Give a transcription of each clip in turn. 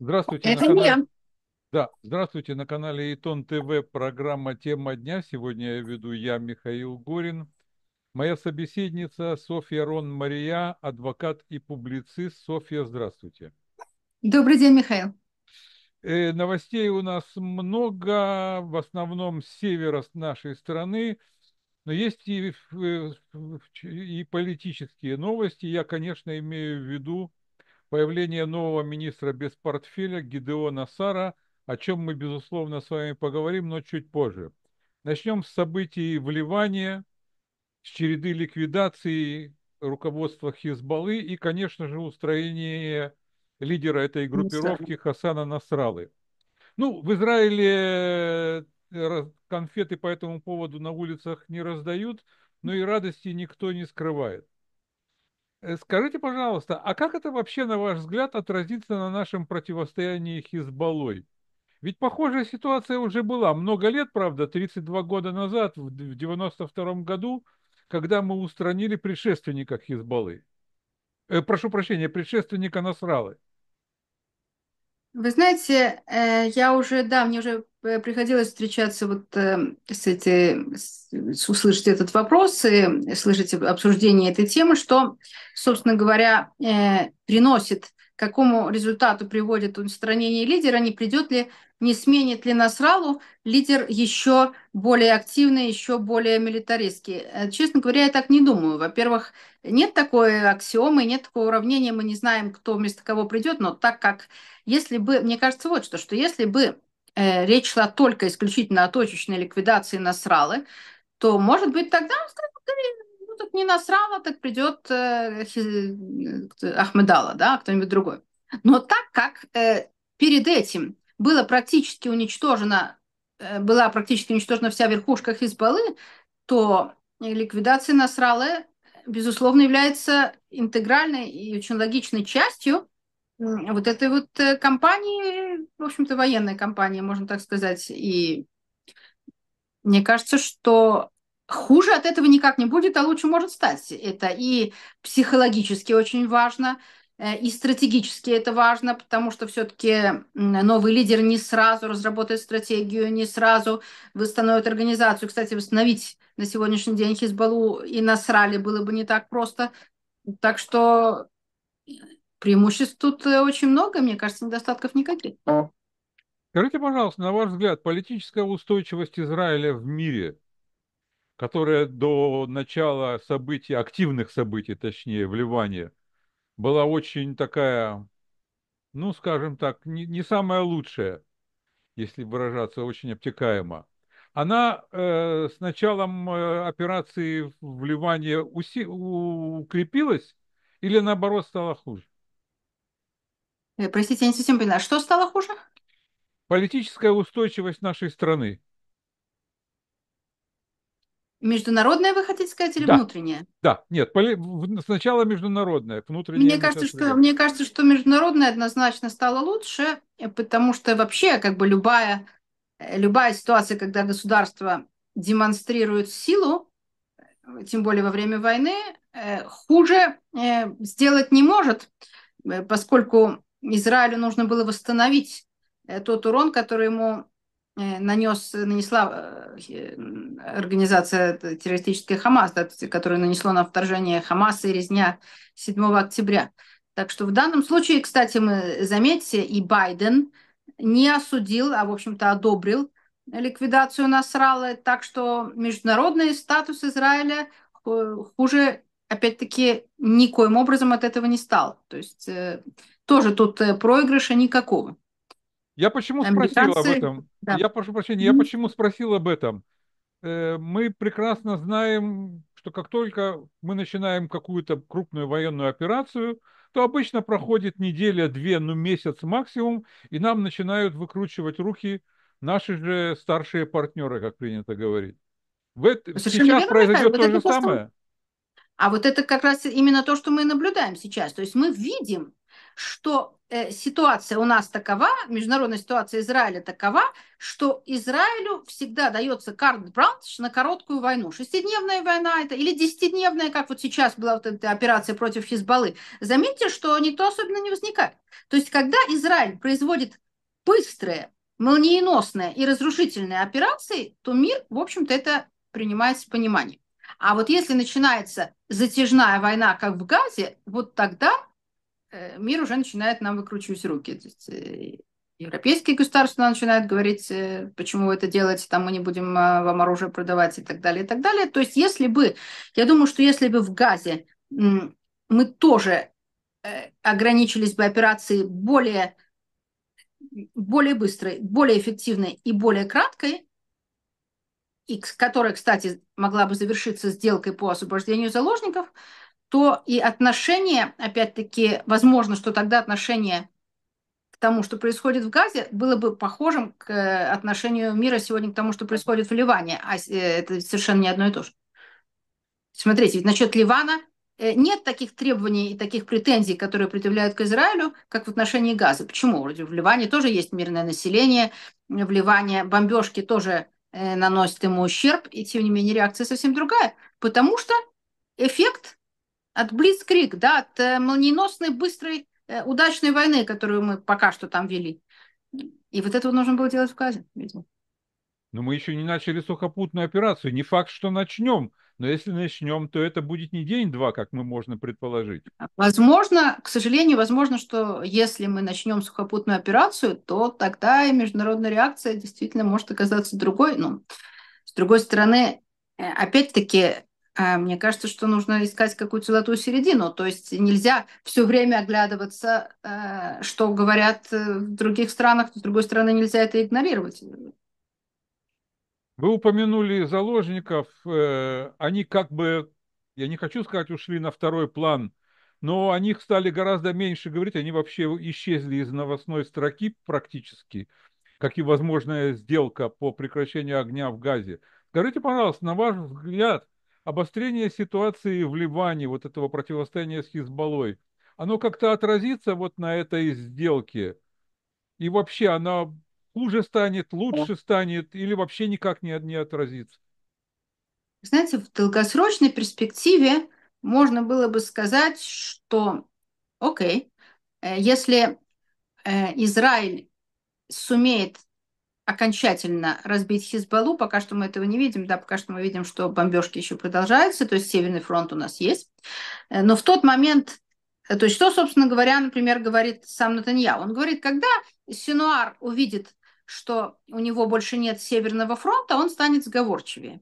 Здравствуйте. Это не я. Да, здравствуйте, на канале Итон ТВ, программа «Тема дня». Сегодня я веду я, Михаил Горин. Моя собеседница Софья Рон Мария, адвокат и публицист. Софья, здравствуйте. Добрый день, Михаил. Э, новостей у нас много, в основном с севера нашей страны. Но есть и, э, и политические новости. Я, конечно, имею в виду появление нового министра без портфеля Гидеона Сара, о чем мы, безусловно, с вами поговорим, но чуть позже. Начнем с событий в Ливане, с череды ликвидаций руководства Хизбаллы и, конечно же, устроения лидера этой группировки Хасана Насралы. Ну, в Израиле конфеты по этому поводу на улицах не раздают, но и радости никто не скрывает. Э, скажите, пожалуйста, а как это вообще, на ваш взгляд, отразится на нашем противостоянии Хизбаллой? Ведь похожая ситуация уже была много лет, правда, 32 года назад, в 92 году, когда мы устранили предшественника Хизбаллы. Э, прошу прощения, предшественника Насралы. Вы знаете, э, я уже, да, мне уже э, приходилось встречаться вот эм, с эти, с, услышать этот вопрос и слышать обсуждение этой темы, что, собственно говоря, э, приносит, к какому результату приводит устранение лидера, не придет ли не сменит ли Насралу лидер еще более активный, еще более милитаристский. Э, честно говоря, я так не думаю. Во-первых, нет такой аксиомы, нет такого уравнения, мы не знаем, кто вместо кого придет, но так как, если бы, мне кажется, вот что, что если бы э, речь шла только исключительно о точечной ликвидации Насралы, то, может быть, тогда он скажет, ну, так не Насрала, так придет э, э Ахмедала, да, кто-нибудь другой. Но так как э, перед этим было практически уничтожено, э, была практически уничтожена вся верхушка Хизбаллы, то ликвидация Насралы, безусловно, является интегральной и очень логичной частью вот этой вот э, компании, в общем-то, военной компании, можно так сказать. И мне кажется, что хуже от этого никак не будет, а лучше может стать. Это и психологически очень важно, Э, и стратегически это важно, потому что все-таки новый лидер не сразу разработает стратегию, не сразу восстановит организацию. Кстати, восстановить на сегодняшний день Хизбалу и Насрали было бы не так просто. Так что э, преимуществ тут э, очень много, мне кажется, недостатков никаких. А. Скажите, пожалуйста, на ваш взгляд, политическая устойчивость Израиля в мире, которая до начала событий, активных событий, точнее, в Ливане – была очень такая, ну, скажем так, не, не самая лучшая, если выражаться очень обтекаемо. Она э, с началом э, операции в Ливане уси, укрепилась или наоборот стала хуже? Э, простите, я не совсем поняла. Что стало хуже? Политическая устойчивость нашей страны. Международное вы хотите сказать или да. внутреннее? Да, нет, поли... сначала международное, внутреннее. Мне кажется, что, говорю. мне кажется, что международное однозначно стало лучше, э, потому что вообще как бы любая, э, любая ситуация, когда государство демонстрирует силу, э, тем более во время войны, хуже сделать не может, поскольку Израилю нужно было восстановить тот урон, который ему Э, нанес, нанесла э, э, организация террористическая Хамас, да, которую нанесло на вторжение Хамаса и резня 7 октября. Так что в данном случае, кстати, мы заметьте, и Байден не осудил, а, в общем-то, одобрил ликвидацию Насрала, так что международный статус Израиля хуже, опять-таки, никоим образом от этого не стал. То есть тоже тут проигрыша никакого. Я почему Американцы... спросил об этом? Да. Я прошу прощения, mm-hmm. я почему спросил об этом? Э, мы прекрасно знаем, что как только мы начинаем какую-то крупную военную операцию, то обычно проходит неделя, две, ну месяц максимум, и нам начинают выкручивать руки наши же старшие партнеры, как принято говорить. сейчас произойдет то же самое. А вот это как раз именно то, что мы наблюдаем сейчас. То есть мы видим что э, ситуация у нас такова, международная ситуация Израиля такова, что Израилю всегда дается карт-бранш на короткую войну. Шестидневная война это или десятидневная, как вот сейчас была вот эта операция против Хизбаллы. Заметьте, что то особенно не возникает. То есть, когда Израиль производит быстрые, молниеносные и разрушительные операции, то мир, в общем-то, это принимает с пониманием. А вот если начинается затяжная война, как в Газе, вот тогда Э, мир уже начинает нам выкручивать руки. То есть, э, европейские государства начинают говорить, э, почему вы это делаете, там мы не будем а, вам оружие продавать и так далее, и так далее. То есть если бы, я думаю, что если бы в Газе мы тоже ограничились бы операцией более, более быстрой, более эффективной и более краткой, и которая, кстати, могла бы завершиться сделкой по освобождению заложников – то и отношение, опять-таки, возможно, что тогда отношение к тому, что происходит в Газе, было бы похожим к э, отношению мира сегодня к тому, что происходит в Ливане. А э, это совершенно не одно и то же. Смотрите, ведь насчет Ливана э, нет таких требований и таких претензий, которые предъявляют к Израилю, как в отношении газа. Почему? в Ливане тоже есть мирное население, в Ливане бомбежки тоже наносят ему ущерб, и тем не менее реакция совсем другая, потому что эффект от Блицкрик, да, от э, молниеносной, быстрой, э, удачной войны, которую мы пока что там вели. И вот этого нужно было делать в Казе, видимо. Но ну, мы еще не начали сухопутную операцию. Не факт, что начнем. Но если начнем, то это будет не день-два, как мы можно предположить. Возможно, к сожалению, возможно, что если мы начнем сухопутную операцию, то тогда и международная реакция действительно может оказаться другой. Но с другой стороны, э, опять-таки, Э, мне кажется, что нужно искать какую-то золотую середину. То есть нельзя все время оглядываться, э, что говорят э, в других странах. С другой стороны, нельзя это игнорировать. Вы упомянули заложников. Они как бы, я не хочу сказать, ушли на второй план, но о них стали гораздо меньше говорить. Они вообще исчезли из новостной строки практически, как и возможная сделка по прекращению огня в Газе. Скажите, пожалуйста, на ваш взгляд, обострение ситуации в Ливане, вот этого противостояния с Хизбаллой, оно как-то отразится вот на этой сделке? И вообще она хуже станет, лучше станет или вообще никак не, не отразится? Знаете, в долгосрочной перспективе можно было бы сказать, что, окей, э, если э, Израиль сумеет окончательно разбить Хизбаллу, Пока что мы этого не видим, да, пока что мы видим, что бомбежки еще продолжаются, то есть Северный фронт у нас есть. Э, но в тот момент, э, то есть что, собственно говоря, например, говорит сам Натанья? Он говорит, когда Синуар увидит, что у него больше нет Северного фронта, он станет сговорчивее.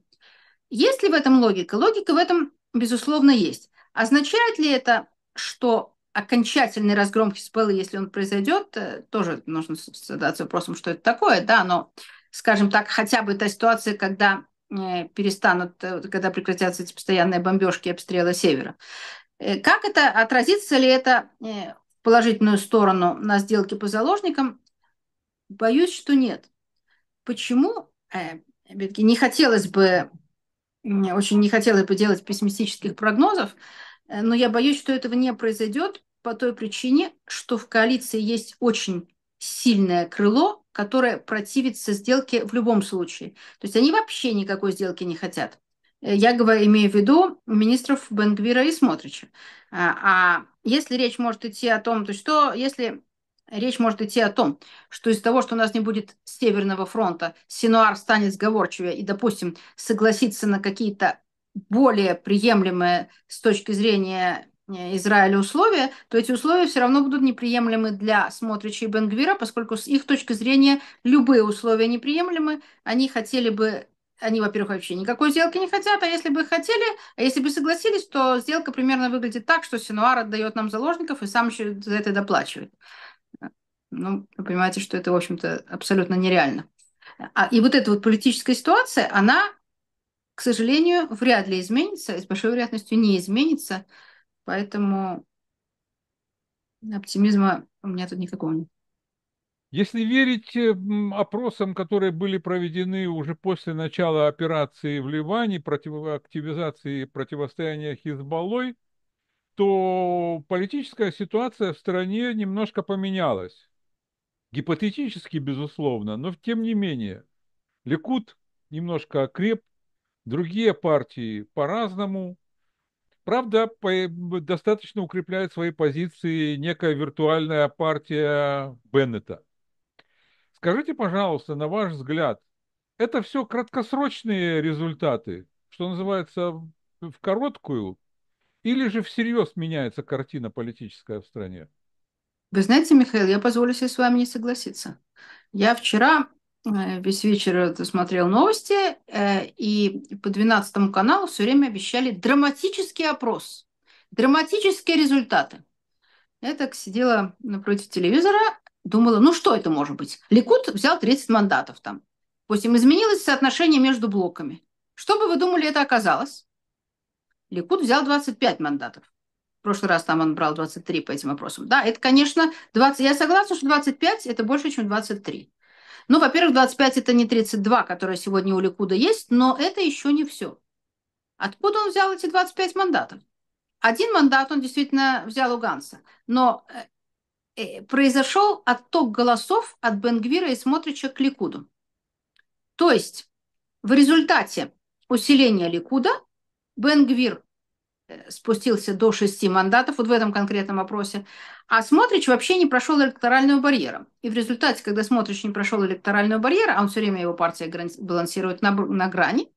Есть ли в этом логика? Логика в этом, безусловно, есть. Означает ли это, что окончательный разгром Хизбеллы, если он произойдет, э, тоже нужно задаться вопросом, что это такое, да, но, скажем так, хотя бы та ситуация, когда э, перестанут, э, когда прекратятся эти постоянные бомбежки и обстрелы севера. Как это, отразится ли это в положительную сторону на сделке по заложникам? Боюсь, что нет. Почему? не хотелось бы, очень не хотелось бы делать пессимистических прогнозов, Э, но я боюсь, что этого не произойдет по той причине, что в коалиции есть очень сильное крыло, которое противится сделке в любом случае. То есть они вообще никакой сделки не хотят. Э, я говорю, имею в виду министров Бенгвира и Смотрича. Э, а если речь может идти о том, то есть что, если речь может идти о том, что из-за того, что у нас не будет Северного фронта, Синуар станет сговорчивее и, допустим, согласится на какие-то более приемлемые с точки зрения э, Израиля условия, то эти условия все равно будут неприемлемы для смотрящей Бенгвира, поскольку с их точки зрения любые условия неприемлемы. Они хотели бы, они, во-первых, вообще никакой сделки не хотят, а если бы хотели, а если бы согласились, то сделка примерно выглядит так, что Синуар отдает нам заложников и сам еще за это доплачивает. Ну, вы понимаете, что это, в общем-то, абсолютно нереально. А И вот эта вот политическая ситуация, она к сожалению, вряд ли изменится, и с большой вероятностью не изменится. Поэтому оптимизма у меня тут никакого нет. Если верить э, опросам, которые были проведены уже после начала операции в Ливане, активизации противостояния Хизбаллой, то политическая ситуация в стране немножко поменялась. Гипотетически, безусловно, но тем не менее. Ликут немножко окреп, другие партии по-разному. Правда, по, достаточно укрепляет свои позиции некая виртуальная партия Беннета. Скажите, пожалуйста, на ваш взгляд, это все краткосрочные результаты, что называется, в короткую, или же всерьез меняется картина политическая в стране? Вы знаете, Михаил, я позволю себе с вами не согласиться. Я вчера Э, весь вечер смотрел новости, э, и по 12 каналу все время обещали драматический опрос, драматические результаты. Я так сидела напротив телевизора, думала, ну что это может быть? Ликут взял 30 мандатов там. Допустим, изменилось соотношение между блоками. Что бы вы думали, это оказалось? Ликут взял 25 мандатов. В прошлый раз там он брал 23 по этим вопросам. Да, это, конечно, 20... Я согласна, что 25 – это больше, чем 23. Ну, во-первых, 25 это не 32, которые сегодня у Ликуда есть, но это еще не все. Откуда он взял эти 25 мандатов? Один мандат он действительно взял у Ганса, но э, э, произошел отток голосов от Бенгвира и Смотрича к Ликуду. То есть в результате усиления Ликуда Бенгвир Э, спустился до шести мандатов вот в этом конкретном опросе, а Смотрич вообще не прошел электорального барьера. И в результате, когда Смотрич не прошел электорального барьера, а он все время его партия балансирует на, на грани,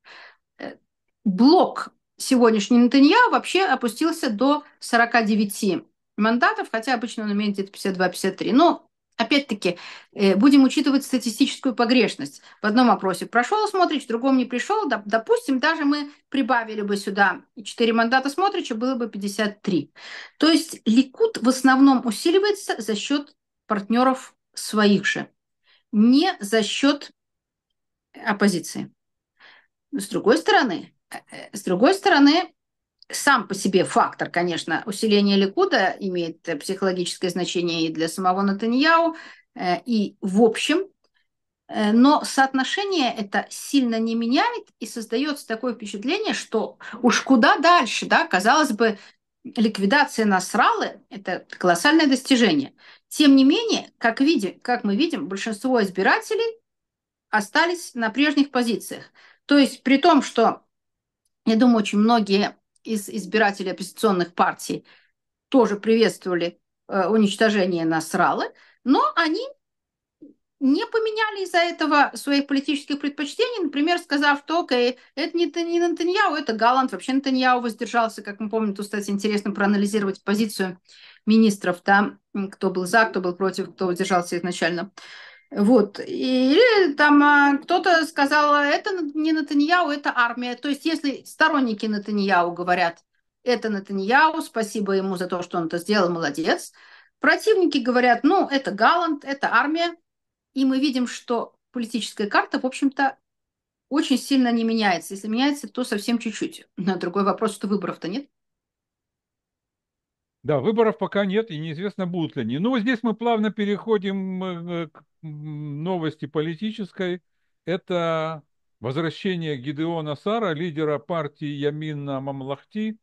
э, блок сегодняшний Натанья вообще опустился до 49 мандатов, хотя обычно он имеет где-то 52-53. Но Опять-таки, э, будем учитывать статистическую погрешность. В одном опросе прошел Смотрич, в другом не пришел. Допустим, даже мы прибавили бы сюда 4 мандата Смотрича, было бы 53. То есть Ликут в основном усиливается за счет партнеров своих же, не за счет э, оппозиции. С другой стороны, э, с другой стороны, сам по себе фактор, конечно, усиления Ликуда имеет э, психологическое значение и для самого Натаньяу, э, и в общем. Э, но соотношение это сильно не меняет, и создается такое впечатление, что уж куда дальше, да, казалось бы, ликвидация Насралы – это колоссальное достижение. Тем не менее, как, видим, как мы видим, большинство избирателей остались на прежних позициях. То есть при том, что, я думаю, очень многие из избирателей оппозиционных партий тоже приветствовали э, уничтожение Насралы, но они не поменяли из-за этого своих политических предпочтений, например, сказав, что окей, это не, не Натаньяу, это Галант, вообще Натаньяу воздержался, как мы помним, тут, кстати, интересно проанализировать позицию министров, там кто был за, кто был против, кто воздержался изначально. Вот. и там а, кто-то сказал, это не Натаньяу, это армия. То есть если сторонники Натаньяу говорят, это Натаньяу, спасибо ему за то, что он это сделал, молодец. Противники говорят, ну, это Галант, это армия. И мы видим, что политическая карта, в общем-то, очень сильно не меняется. Если меняется, то совсем чуть-чуть. Но другой вопрос, что выборов-то нет. Да, выборов пока нет, и неизвестно, будут ли они. Ну, здесь мы плавно переходим э, э, к новости политической. Это возвращение Гидеона Сара, лидера партии Ямина Мамлахти,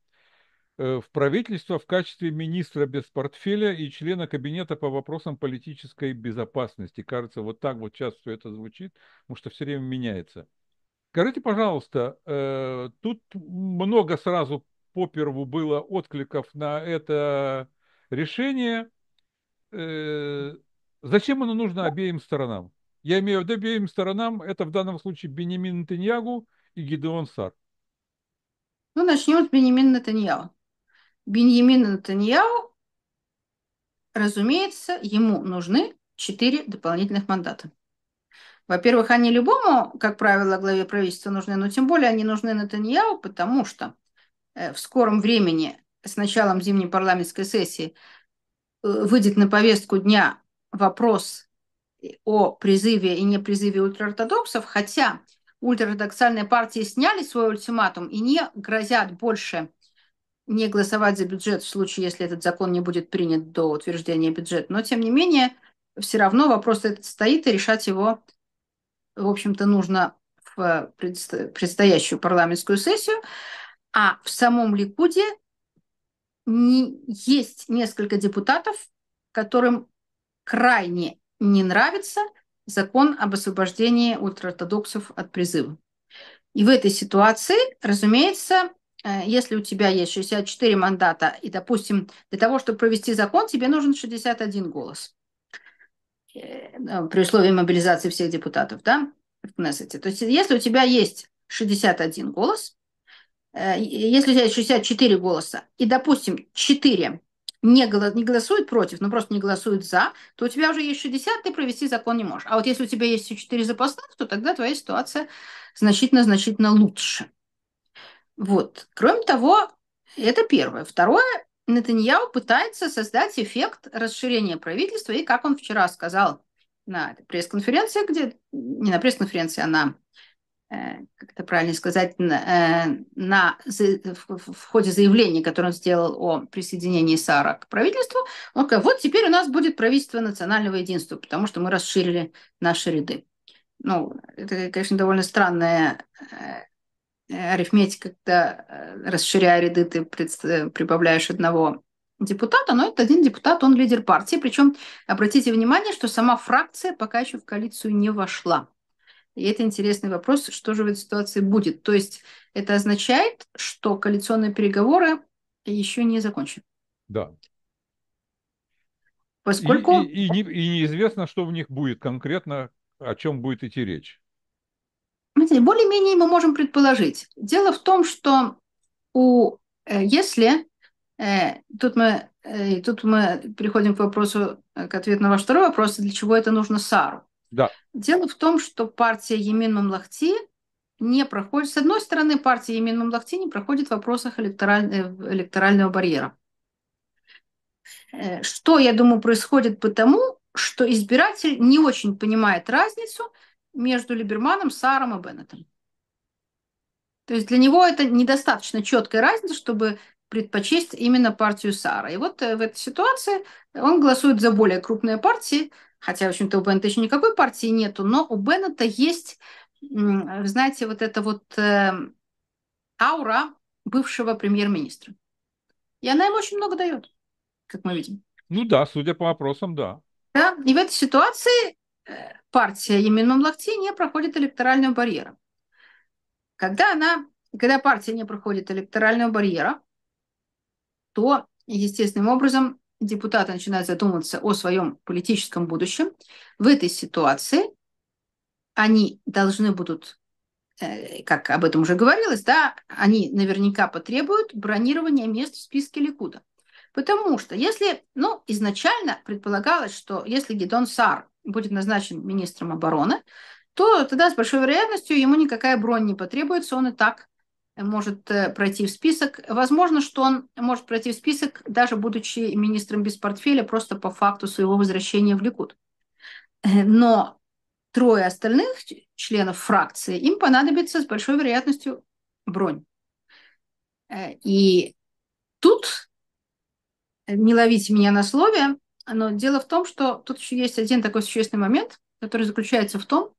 э, в правительство в качестве министра без портфеля и члена кабинета по вопросам политической безопасности. Кажется, вот так вот часто все это звучит, потому что все время меняется. Скажите, пожалуйста, тут много сразу по перву было откликов на это решение. Э, зачем оно нужно обеим сторонам? Я имею в виду обеим сторонам, это в данном случае Бенемин Натаньягу и Гидеон Сар. Ну, начнем с Бенемина Натаньяу. Бенемин Натаньяу, разумеется, ему нужны четыре дополнительных мандата. Во-первых, они любому, как правило, главе правительства нужны, но тем более они нужны Натаньяу, потому что Э, в скором времени с началом зимней парламентской сессии э, выйдет на повестку дня вопрос э, о призыве и не призыве ультраортодоксов, хотя ультраортодоксальные партии сняли свой ультиматум и не грозят больше не голосовать за бюджет в случае, если этот закон не будет принят до утверждения бюджета. Но, тем не менее, все равно вопрос этот стоит, и решать его, в общем-то, нужно в предстоящую парламентскую сессию. А в самом Ликуде не, есть несколько депутатов, которым крайне не нравится закон об освобождении ультраортодоксов от призыва. И в этой ситуации, разумеется, э, если у тебя есть 64 мандата, и, допустим, для того, чтобы провести закон, тебе нужен 61 голос э, ну, при условии мобилизации всех депутатов, да, в Кнессете. То есть если у тебя есть 61 голос, Э, если у тебя 64 голоса, и, допустим, 4 не, голос, не голосуют против, но просто не голосуют за, то у тебя уже есть 60, ты провести закон не можешь. А вот если у тебя есть 4 запасных, то тогда твоя ситуация значительно-значительно лучше. Вот. Кроме того, это первое. Второе, Натаньяу пытается создать эффект расширения правительства, и как он вчера сказал на пресс-конференции, где, не на пресс-конференции, а на Э, как это правильно сказать, э, на, на, в, ходе заявления, которое он сделал о присоединении САРа к правительству, он сказал, вот теперь у нас будет правительство национального единства, потому что мы расширили наши ряды. Ну, это, конечно, довольно странная э, арифметика, когда, расширяя ряды, ты прибавляешь одного депутата, но это один депутат, он лидер партии. Причем, обратите внимание, что сама фракция пока еще в коалицию не вошла. И это интересный вопрос, что же в этой ситуации будет. То есть это означает, что коалиционные переговоры еще не закончены. Да. Поскольку... И, и, и, не, и неизвестно, что в них будет конкретно, о чем будет идти речь. Более-менее мы можем предположить. Дело в том, что у, э, если... Э, тут мы, э, тут мы переходим к вопросу, к ответу на ваш второй вопрос, для чего это нужно Сару. Да. Дело в том, что партия Емин Лахти не проходит. С одной стороны, партия Емин Лахти не проходит в вопросах электораль... Э, электорального барьера. Э, что, я думаю, происходит потому, что избиратель не очень понимает разницу между Либерманом, Саром и Беннетом. То есть для него это недостаточно четкая разница, чтобы предпочесть именно партию Сара. И вот э, в этой ситуации он голосует за более крупные партии, хотя, в общем-то, у Беннета еще никакой партии нету, но у Беннета есть, знаете, вот эта вот э, аура бывшего премьер-министра. И она им очень много дает, как мы видим. Ну да, судя по вопросам, да. Да, и в этой ситуации э, партия именно Лакти не проходит электорального барьера. Когда она, когда партия не проходит электорального барьера, то естественным образом депутаты начинают задумываться о своем политическом будущем, в этой ситуации они должны будут, э, как об этом уже говорилось, да, они наверняка потребуют бронирования мест в списке Ликуда. Потому что если, ну, изначально предполагалось, что если Гедон Сар будет назначен министром обороны, то тогда с большой вероятностью ему никакая бронь не потребуется, он и так может э, пройти в список. Возможно, что он может пройти в список, даже будучи министром без портфеля, просто по факту своего возвращения в Ликут. Э, но трое остальных членов фракции, им понадобится с большой вероятностью бронь. Э, и тут, не ловите меня на слове, но дело в том, что тут еще есть один такой существенный момент, который заключается в том,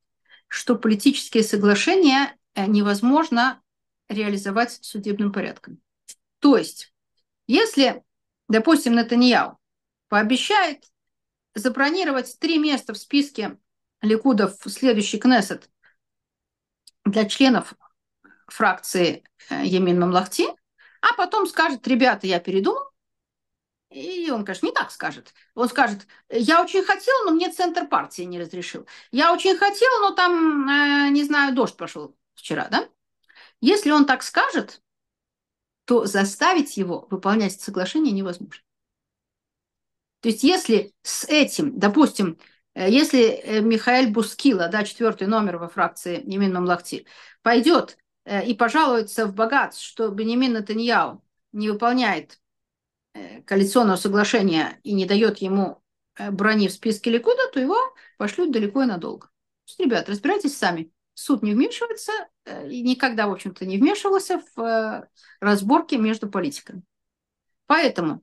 что политические соглашения невозможно реализовать судебным порядком. То есть, если, допустим, Натаньяу пообещает забронировать три места в списке Ликудов в следующий Кнессет для членов фракции э, Емин Мамлахти, а потом скажет, ребята, я передумал, и он, конечно, не так скажет. Он скажет, я очень хотел, но мне центр партии не разрешил. Я очень хотел, но там, э, не знаю, дождь пошел вчера, да? Если он так скажет, то заставить его выполнять соглашение невозможно. То есть если с этим, допустим, э, если э, Михаил Бускила, да, четвертый номер во фракции Немин Мамлахти, пойдет э, и пожалуется в богат, что Бенемин Натаньяу не выполняет коалиционного соглашения и не дает ему брони в списке Ликуда, то его пошлют далеко и надолго. То ребят, разбирайтесь сами суд не вмешивается э, и никогда, в общем-то, не вмешивался в э, разборки между политиками. Поэтому,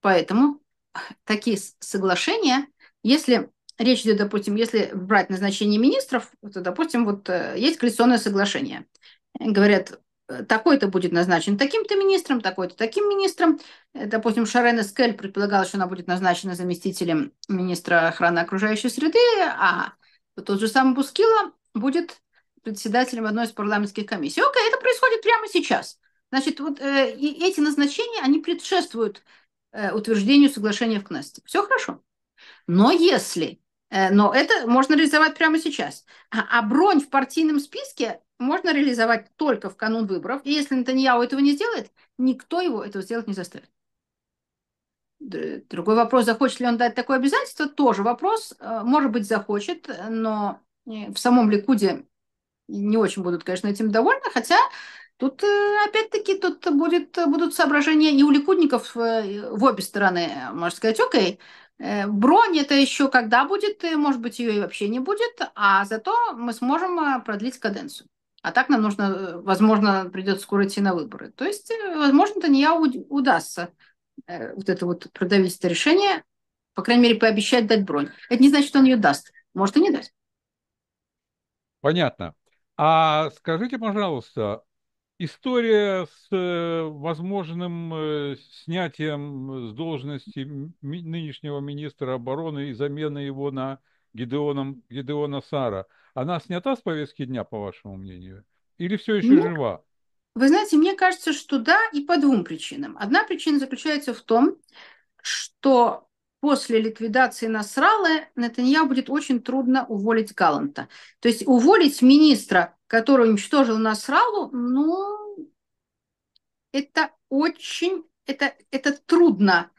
поэтому такие соглашения, если речь идет, допустим, если брать назначение министров, то, допустим, вот э, есть коалиционное соглашение. Говорят, такой-то будет назначен таким-то министром, такой-то таким министром. Допустим, Шарена Скель предполагала, что она будет назначена заместителем министра охраны окружающей среды, а тот же самый Бускила будет председателем одной из парламентских комиссий. Окей, это происходит прямо сейчас. Значит, вот э, и эти назначения, они предшествуют э, утверждению соглашения в КНЕСТе. Все хорошо. Но если, э, но это можно реализовать прямо сейчас. А, а бронь в партийном списке можно реализовать только в канун выборов. И если Натаньяу этого не сделает, никто его этого сделать не заставит. Другой вопрос, захочет ли он дать такое обязательство, тоже вопрос. Э, может быть, захочет, но э, в самом Ликуде не очень будут, конечно, этим довольны, хотя тут, э, опять-таки, тут будет, будут соображения и у ликудников э, в обе стороны, можно сказать, окей, э, Бронь это еще когда будет, может быть, ее и вообще не будет, а зато мы сможем продлить каденцию. А так нам нужно, возможно, придется скоро идти на выборы. То есть, возможно, Таньяу удастся вот это вот продавить это решение, по крайней мере, пообещать дать бронь. Это не значит, что он ее даст. Может, и не даст. Понятно. А скажите, пожалуйста, история с э, возможным э, снятием с должности нынешнего министра обороны и замены его на Гидеоном, Гидеона Сара, она снята с повестки дня, по вашему мнению? Или все еще Нет. жива? Вы знаете, мне кажется, что да, и по двум причинам. Одна причина заключается в том, что после ликвидации Насралы Натанья будет очень трудно уволить Галанта. То есть уволить министра, который уничтожил Насралу, ну, это очень, это, это трудно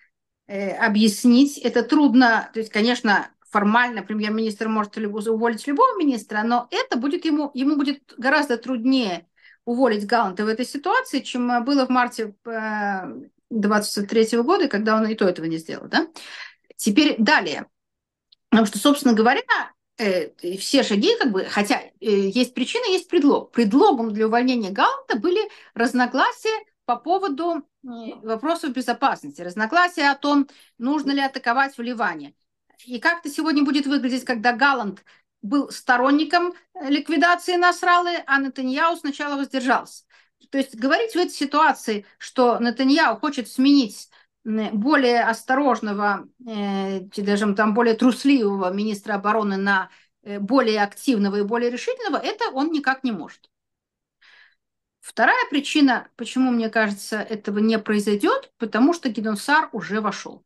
э, объяснить, это трудно, то есть, конечно, формально премьер-министр может уволить любого министра, но это будет ему, ему будет гораздо труднее уволить Галанта в этой ситуации, чем было в марте 23 э, -го года, когда он и то этого не сделал, да? Теперь далее. Потому что, собственно говоря, э, все шаги, как бы, хотя э, есть причина, есть предлог. Предлогом для увольнения Галанта были разногласия по поводу вопросов безопасности, разногласия о том, нужно ли атаковать в Ливане. И как это сегодня будет выглядеть, когда Галант был сторонником э, ликвидации Насралы, а Натаньяу сначала воздержался. То есть говорить в этой ситуации, что Натаньяу хочет сменить Э, более осторожного, даже э, там более трусливого министра обороны на э, более активного и более решительного, это он никак не может. Вторая причина, почему, мне кажется, этого не произойдет, потому что Гидон уже вошел.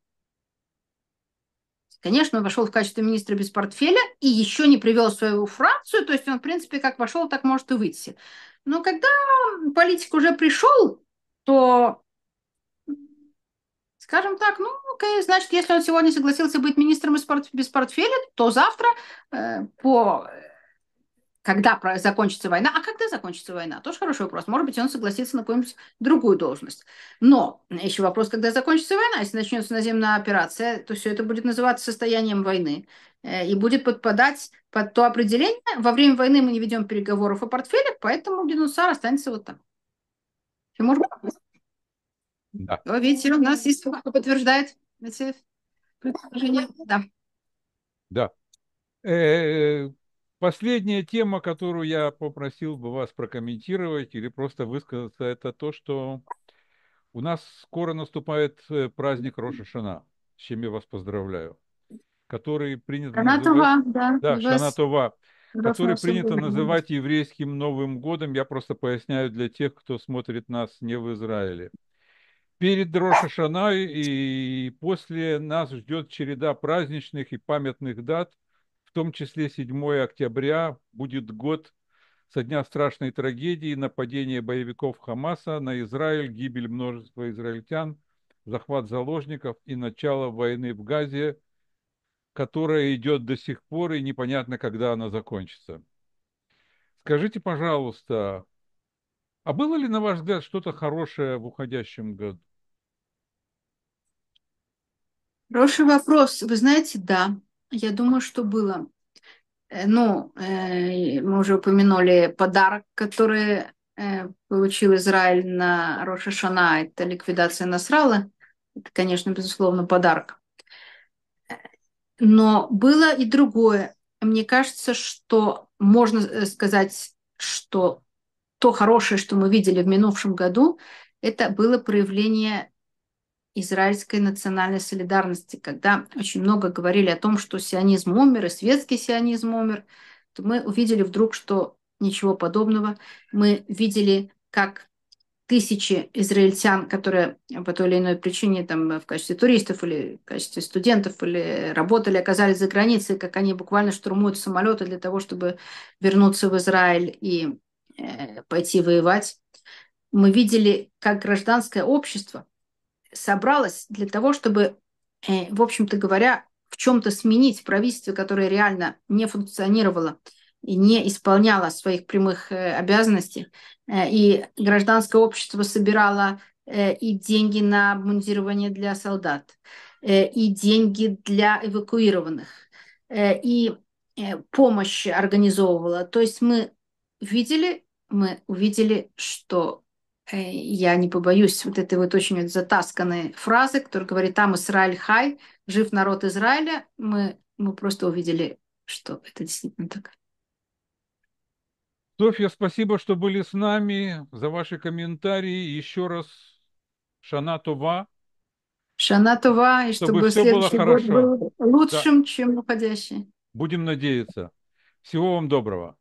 Конечно, он вошел в качестве министра без портфеля и еще не привел свою Францию, то есть он, в принципе, как вошел, так может и выйти. Но когда политик уже пришел, то Скажем так, ну, окей, значит, если он сегодня согласился быть министром без портфеля, то завтра э, по когда закончится война. А когда закончится война? Тоже хороший вопрос. Может быть, он согласится на какую-нибудь другую должность. Но еще вопрос, когда закончится война. Если начнется наземная операция, то все это будет называться состоянием войны э, и будет подпадать под то определение. Во время войны мы не ведем переговоров о портфелях, поэтому Генусар останется вот там. Тимур? Да. Видите, у нас есть кто подтверждает эти предположения. Да. Да. Э, последняя тема, которую я попросил бы вас прокомментировать или просто высказаться, это то, что у нас скоро наступает э, праздник Роша Шана, с чем я вас поздравляю, который принято Шанатова, называть... да, да, Шанатова, который принято называть еврейским Новым годом. Я просто поясняю для тех, кто смотрит нас не в Израиле. Перед Рошашаной и после нас ждет череда праздничных и памятных дат, в том числе 7 октября будет год со дня страшной трагедии, нападения боевиков Хамаса на Израиль, гибель множества израильтян, захват заложников и начало войны в Газе, которая идет до сих пор и непонятно, когда она закончится. Скажите, пожалуйста, а было ли, на ваш взгляд, что-то хорошее в уходящем году? Хороший вопрос. Вы знаете, да, я думаю, что было. Э, ну, э, мы уже упомянули подарок, который э, получил Израиль на Рошашана, это ликвидация Насрала. Это, конечно, безусловно, подарок. Но было и другое. Мне кажется, что можно сказать, что то хорошее, что мы видели в минувшем году, это было проявление израильской национальной солидарности, когда очень много говорили о том, что сионизм умер, и светский сионизм умер, то мы увидели вдруг, что ничего подобного. Мы видели, как тысячи израильтян, которые по той или иной причине там, в качестве туристов или в качестве студентов или работали, оказались за границей, как они буквально штурмуют самолеты для того, чтобы вернуться в Израиль и э, пойти воевать. Мы видели, как гражданское общество собралась для того, чтобы, э, в общем-то говоря, в чем-то сменить правительство, которое реально не функционировало и не исполняло своих прямых э, обязанностей, э, и гражданское общество собирало и деньги на обмундирование для солдат, и деньги для эвакуированных, и помощь организовывала. То есть мы видели, мы увидели, что я не побоюсь вот этой вот очень затасканной фразы, которая говорит, там Израиль хай, жив народ Израиля, мы, мы просто увидели, что это действительно так. Софья, спасибо, что были с нами, за ваши комментарии. Еще раз Шана Това. Шана Това, и чтобы, чтобы следующий год был лучшим, да. чем уходящий. Будем надеяться. Всего вам доброго.